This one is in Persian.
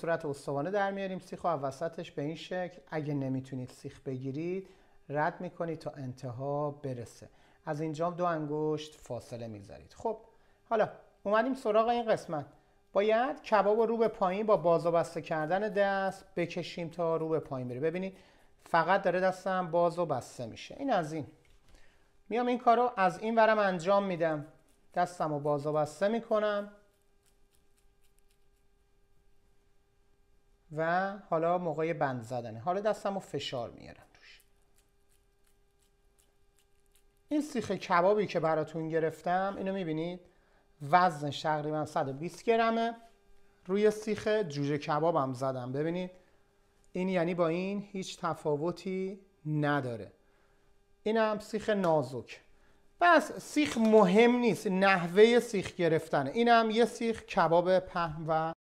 صورت استوانه در میاریم سیخ و وسطش به این شکل اگه نمیتونید سیخ بگیرید رد میکنید تا انتها برسه از اینجا دو انگشت فاصله میذارید خب حالا اومدیم سراغ این قسمت باید کباب رو به پایین با باز و بسته کردن دست بکشیم تا رو به پایین بره ببینید فقط داره دستم باز و بسته میشه این از این میام این کارو از این ورم انجام میدم دستم رو باز و بسته میکنم و حالا موقع بند زدنه حالا دستم رو فشار میارم روش این سیخ کبابی که براتون گرفتم اینو میبینید وزنش تقریبا 120 گرمه روی سیخ جوجه کبابم زدم ببینید این یعنی با این هیچ تفاوتی نداره اینم سیخ نازک پس سیخ مهم نیست نحوه سیخ گرفتن اینم یه سیخ کباب پهن و